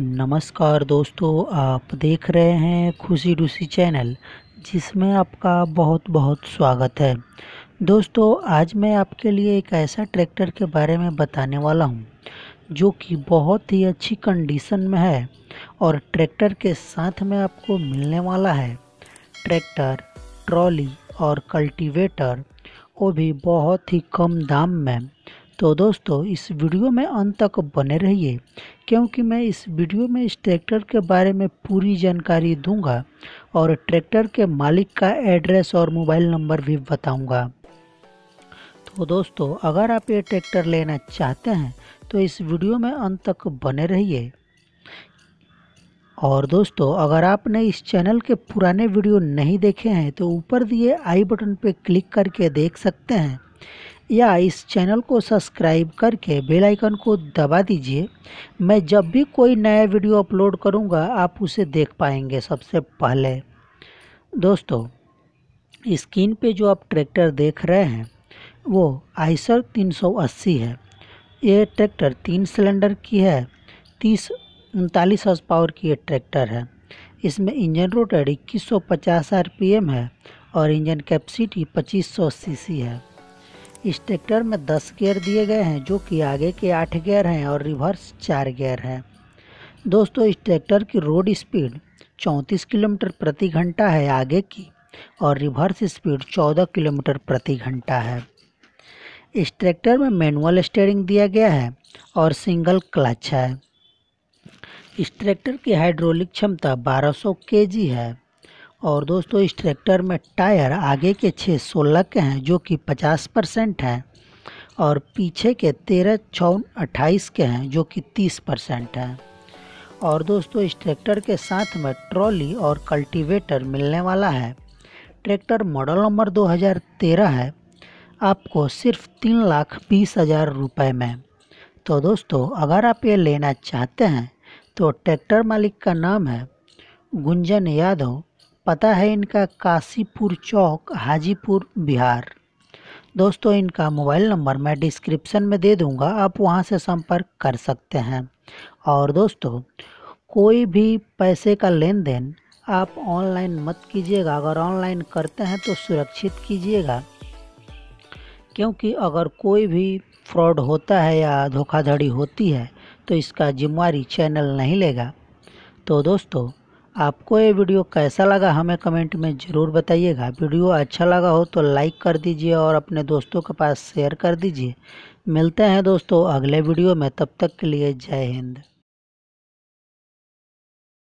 नमस्कार दोस्तों आप देख रहे हैं खुशी डुसी चैनल जिसमें आपका बहुत बहुत स्वागत है दोस्तों आज मैं आपके लिए एक ऐसा ट्रैक्टर के बारे में बताने वाला हूं जो कि बहुत ही अच्छी कंडीशन में है और ट्रैक्टर के साथ में आपको मिलने वाला है ट्रैक्टर ट्रॉली और कल्टीवेटर वो भी बहुत ही कम दाम में तो दोस्तों इस वीडियो में अंत तक बने रहिए क्योंकि मैं इस वीडियो में इस ट्रैक्टर के बारे में पूरी जानकारी दूंगा और ट्रैक्टर के मालिक का एड्रेस और मोबाइल नंबर भी बताऊंगा तो दोस्तों अगर आप ये ट्रैक्टर लेना चाहते हैं तो इस वीडियो में अंत तक बने रहिए और दोस्तों अगर आपने इस चैनल के पुराने वीडियो नहीं देखे हैं तो ऊपर दिए आई बटन पर क्लिक करके देख सकते हैं या इस चैनल को सब्सक्राइब करके बेल आइकन को दबा दीजिए मैं जब भी कोई नया वीडियो अपलोड करूंगा आप उसे देख पाएंगे सबसे पहले दोस्तों स्क्रीन पे जो आप ट्रैक्टर देख रहे हैं वो आइसर 380 है ये ट्रैक्टर तीन सिलेंडर की है तीस उनतालीस हज पावर की ये ट्रैक्टर है इसमें इंजन रोटर इक्कीस सौ पचास आर है और इंजन कैपेसिटी 2500 सीसी है इस ट्रैक्टर में 10 गियर दिए गए हैं जो कि आगे के 8 गियर हैं और रिवर्स 4 गियर हैं दोस्तों इस ट्रैक्टर की रोड स्पीड 34 किलोमीटर प्रति घंटा है आगे की और रिवर्स स्पीड 14 किलोमीटर प्रति घंटा है इस ट्रैक्टर में मैनुअल स्टेयरिंग दिया गया है और सिंगल क्लच है इस ट्रैक्टर की हाइड्रोलिक क्षमता 1200 केजी है और दोस्तों इस ट्रैक्टर में टायर आगे के छः सोलह के हैं जो कि पचास परसेंट है और पीछे के तेरह छौन अट्ठाईस के हैं जो कि तीस परसेंट है और दोस्तों इस ट्रैक्टर के साथ में ट्रॉली और कल्टीवेटर मिलने वाला है ट्रैक्टर मॉडल नंबर 2013 है आपको सिर्फ तीन लाख बीस हज़ार रुपये में तो दोस्तों अगर आप ये लेना चाहते हैं तो ट्रैक्टर मालिक का नाम है गुंजन यादव पता है इनका काशीपुर चौक हाजीपुर बिहार दोस्तों इनका मोबाइल नंबर मैं डिस्क्रिप्शन में दे दूंगा आप वहां से संपर्क कर सकते हैं और दोस्तों कोई भी पैसे का लेन देन आप ऑनलाइन मत कीजिएगा अगर ऑनलाइन करते हैं तो सुरक्षित कीजिएगा क्योंकि अगर कोई भी फ्रॉड होता है या धोखाधड़ी होती है तो इसका जिम्मेवारी चैनल नहीं लेगा तो दोस्तों आपको ये वीडियो कैसा लगा हमें कमेंट में ज़रूर बताइएगा वीडियो अच्छा लगा हो तो लाइक कर दीजिए और अपने दोस्तों के पास शेयर कर दीजिए मिलते हैं दोस्तों अगले वीडियो में तब तक के लिए जय हिंद